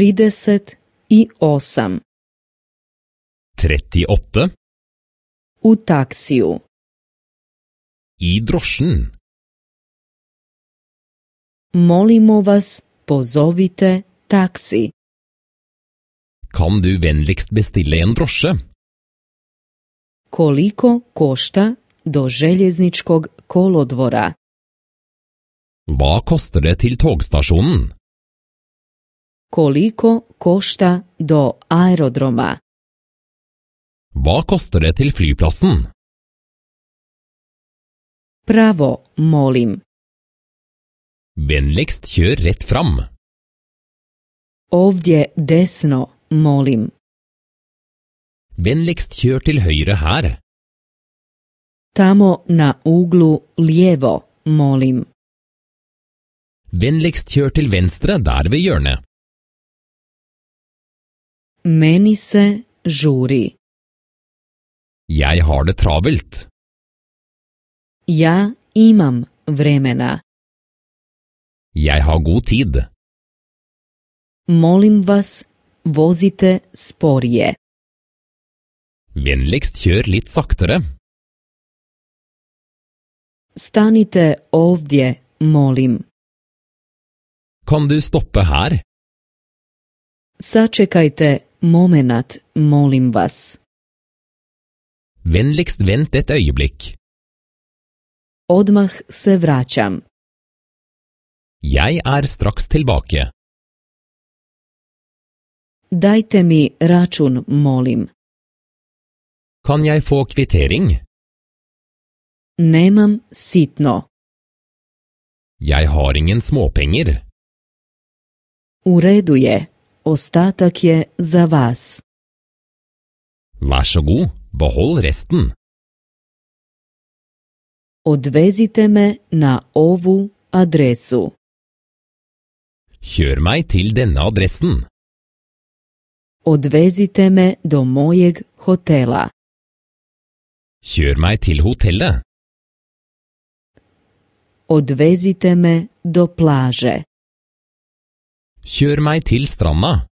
38 U taksiju I drošen Molimo vas, pozovite taksi. Kan du venligst bestille en drosje? Koliko košta do željezničkog kolodvora? Hva koster det til togstasjonen? Koliko košta do aerodroma? Hva koster det til flyplassen? Pravo, molim. Vennligst kjør rett fram. Ovdje desno, molim. Vennligst kjør til høyre her. Tamo na uglu lijevo, molim. Vennligst kjør til venstre der ved hjørnet. Meni se žuri. Jeg har det travelt. Ja imam vremena. Jeg har god tid. Molim vas, vozite sporije. Vennligst kjør litt saktere. Stanite ovdje, molim. Kan du stoppe her? Sačekajte Momenat, molim vas. Vennligst vent et øyeblikk. Odmah se vraćam. Jeg er straks tilbake. Dajte mi račun, molim. Kan jeg få kvittering? Nemam sitno. Jeg har ingen småpenger. U redu je, Ostatak je za vas. Vær så god, behold resten. Odvezite me na ovu adresu. Kjør meg til denne adressen. Odvezite me do mojeg hotela. Kjør meg til hotellet. Odvezite me do plaže. Kjør meg til stranda